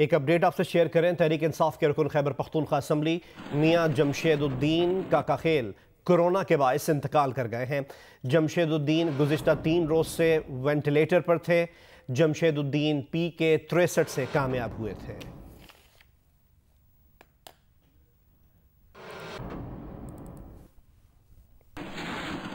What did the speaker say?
एक अपडेट आपसे शेयर करें तहरीक इंसाफ के रुकन खैबर पख्तूनखा असम्बली मियाँ जमशेदुद्दीन का काखेल कोरोना के बायस इंतकाल कर गए हैं जमशेदुद्दीन गुजशत तीन रोज़ से वेंटिलेटर पर थे जमशेदुद्दीन पी के तिरसठ से कामयाब हुए थे